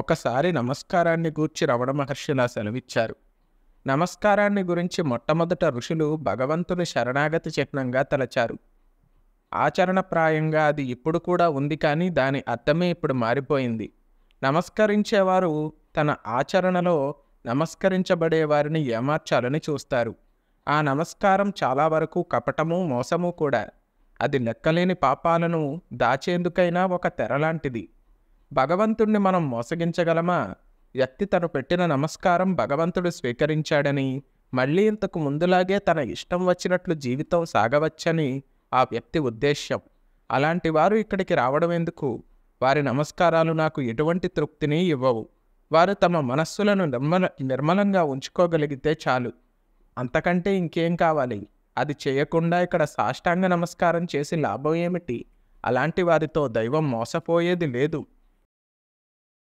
ఒకసారి నమస్కారాన్ని గూర్చి రవణ మహర్షి ఇలా సెలవిచ్చారు నమస్కారాన్ని గురించి మొట్టమొదట ఋషులు భగవంతుని శరణాగతి చిహ్నంగా తలచారు ఆచరణప్రాయంగా అది ఇప్పుడు కూడా ఉంది కానీ దాని అర్థమే ఇప్పుడు మారిపోయింది నమస్కరించేవారు తన ఆచరణలో నమస్కరించబడే వారిని ఏమార్చాలని చూస్తారు ఆ నమస్కారం చాలా వరకు కపటము మోసము కూడా అది లెక్కలేని పాపాలను దాచేందుకైనా ఒక తెరలాంటిది భగవంతుణ్ణి మనం మోసగించగలమా వ్యక్తి తను పెట్టిన నమస్కారం భగవంతుడు స్వీకరించాడని మళ్ళీ ఇంతకు ముందులాగే తన ఇష్టం వచ్చినట్లు జీవితం సాగవచ్చని ఆ వ్యక్తి ఉద్దేశ్యం అలాంటి వారు ఇక్కడికి రావడం ఎందుకు వారి నమస్కారాలు నాకు ఎటువంటి తృప్తిని ఇవ్వవు వారు తమ మనస్సులను నిర్మల నిర్మలంగా ఉంచుకోగలిగితే చాలు అంతకంటే ఇంకేం కావాలి అది చేయకుండా ఇక్కడ సాష్టాంగ నమస్కారం చేసి లాభం ఏమిటి అలాంటి వారితో దైవం మోసపోయేది లేదు